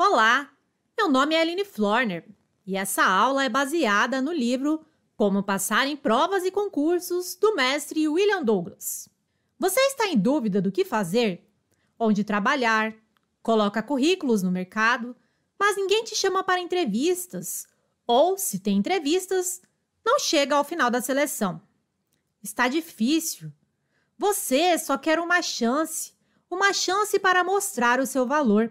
Olá, meu nome é Aline Florner e essa aula é baseada no livro Como Passar em Provas e Concursos do mestre William Douglas. Você está em dúvida do que fazer? Onde trabalhar? Coloca currículos no mercado, mas ninguém te chama para entrevistas ou, se tem entrevistas, não chega ao final da seleção. Está difícil. Você só quer uma chance, uma chance para mostrar o seu valor.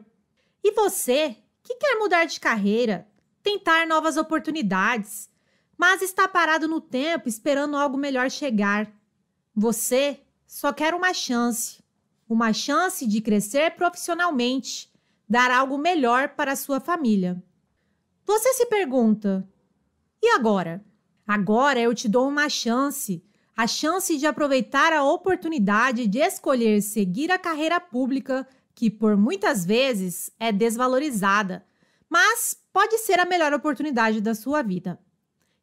E você, que quer mudar de carreira, tentar novas oportunidades, mas está parado no tempo esperando algo melhor chegar. Você só quer uma chance. Uma chance de crescer profissionalmente, dar algo melhor para a sua família. Você se pergunta: e agora? Agora eu te dou uma chance, a chance de aproveitar a oportunidade de escolher seguir a carreira pública que por muitas vezes é desvalorizada, mas pode ser a melhor oportunidade da sua vida.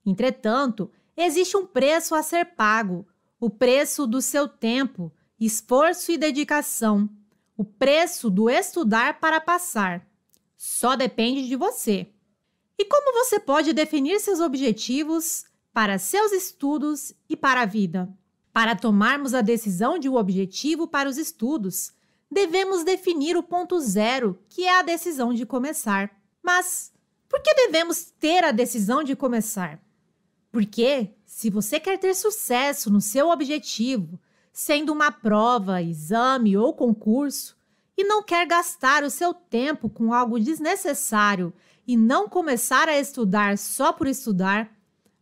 Entretanto, existe um preço a ser pago: o preço do seu tempo, esforço e dedicação, o preço do estudar para passar. Só depende de você. E como você pode definir seus objetivos para seus estudos e para a vida? Para tomarmos a decisão de um objetivo para os estudos, devemos definir o ponto zero, que é a decisão de começar. Mas por que devemos ter a decisão de começar? Porque, se você quer ter sucesso no seu objetivo, sendo uma prova, exame ou concurso, e não quer gastar o seu tempo com algo desnecessário e não começar a estudar só por estudar,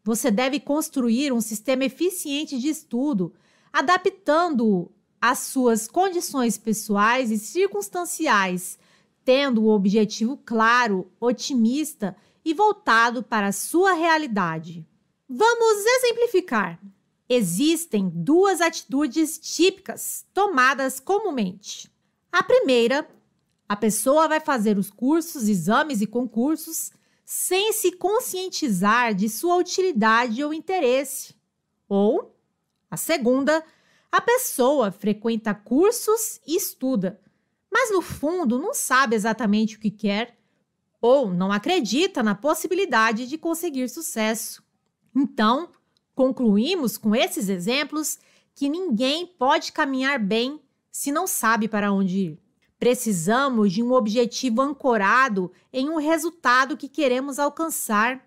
você deve construir um sistema eficiente de estudo, adaptando-o as suas condições pessoais e circunstanciais, tendo o objetivo claro, otimista e voltado para a sua realidade. Vamos exemplificar. Existem duas atitudes típicas tomadas comumente. A primeira, a pessoa vai fazer os cursos, exames e concursos sem se conscientizar de sua utilidade ou interesse. Ou a segunda, a pessoa frequenta cursos e estuda, mas no fundo não sabe exatamente o que quer ou não acredita na possibilidade de conseguir sucesso. Então, concluímos com esses exemplos que ninguém pode caminhar bem se não sabe para onde ir. Precisamos de um objetivo ancorado em um resultado que queremos alcançar.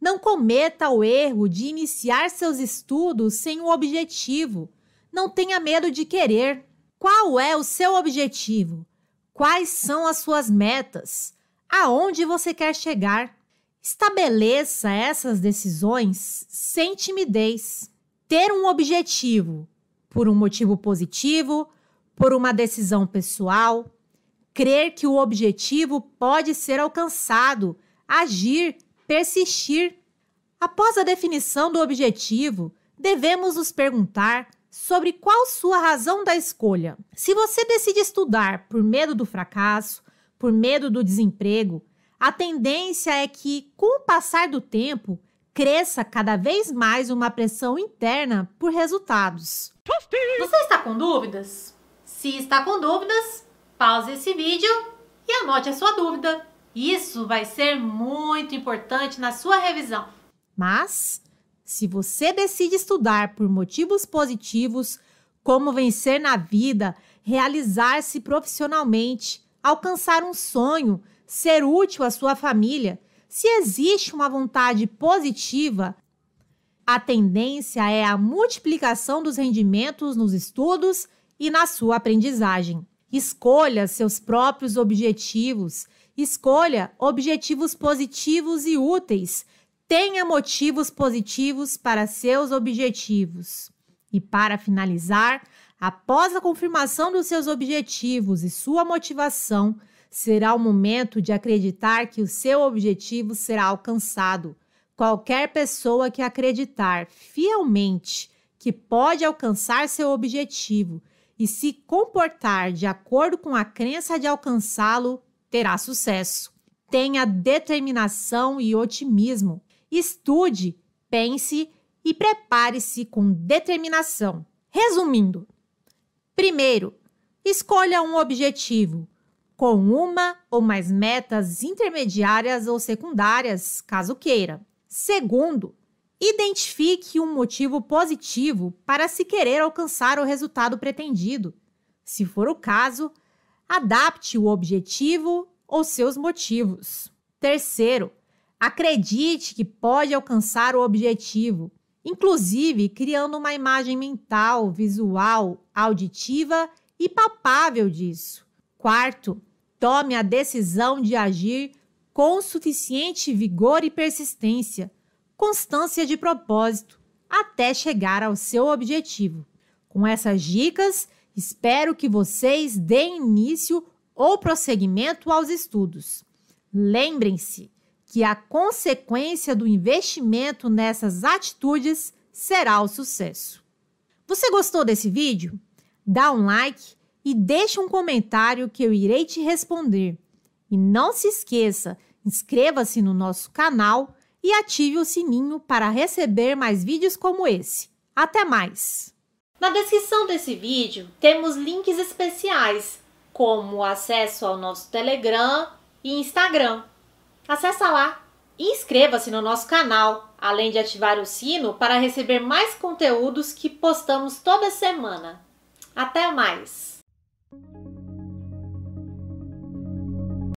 Não cometa o erro de iniciar seus estudos sem o um objetivo não tenha medo de querer. Qual é o seu objetivo? Quais são as suas metas? Aonde você quer chegar? Estabeleça essas decisões sem timidez. Ter um objetivo por um motivo positivo, por uma decisão pessoal, crer que o objetivo pode ser alcançado, agir, persistir. Após a definição do objetivo, devemos nos perguntar sobre qual sua razão da escolha. Se você decide estudar por medo do fracasso, por medo do desemprego, a tendência é que, com o passar do tempo, cresça cada vez mais uma pressão interna por resultados. Você está com dúvidas? Se está com dúvidas, pause esse vídeo e anote a sua dúvida. Isso vai ser muito importante na sua revisão. Mas se você decide estudar por motivos positivos, como vencer na vida, realizar-se profissionalmente, alcançar um sonho, ser útil à sua família, se existe uma vontade positiva, a tendência é a multiplicação dos rendimentos nos estudos e na sua aprendizagem. Escolha seus próprios objetivos, escolha objetivos positivos e úteis tenha motivos positivos para seus objetivos. E para finalizar, após a confirmação dos seus objetivos e sua motivação, será o momento de acreditar que o seu objetivo será alcançado. Qualquer pessoa que acreditar fielmente que pode alcançar seu objetivo e se comportar de acordo com a crença de alcançá-lo, terá sucesso. Tenha determinação e otimismo estude, pense e prepare-se com determinação. Resumindo, primeiro, escolha um objetivo com uma ou mais metas intermediárias ou secundárias, caso queira. Segundo, identifique um motivo positivo para se querer alcançar o resultado pretendido. Se for o caso, adapte o objetivo ou seus motivos. Terceiro, Acredite que pode alcançar o objetivo, inclusive criando uma imagem mental, visual, auditiva e palpável disso. Quarto, tome a decisão de agir com suficiente vigor e persistência, constância de propósito, até chegar ao seu objetivo. Com essas dicas, espero que vocês deem início ou prosseguimento aos estudos. Lembrem-se, que a consequência do investimento nessas atitudes será o sucesso. Você gostou desse vídeo? Dá um like e deixa um comentário que eu irei te responder. E não se esqueça, inscreva-se no nosso canal e ative o sininho para receber mais vídeos como esse. Até mais! Na descrição desse vídeo temos links especiais, como acesso ao nosso Telegram e Instagram. Acesse lá e inscreva-se no nosso canal, além de ativar o sino para receber mais conteúdos que postamos toda semana. Até mais!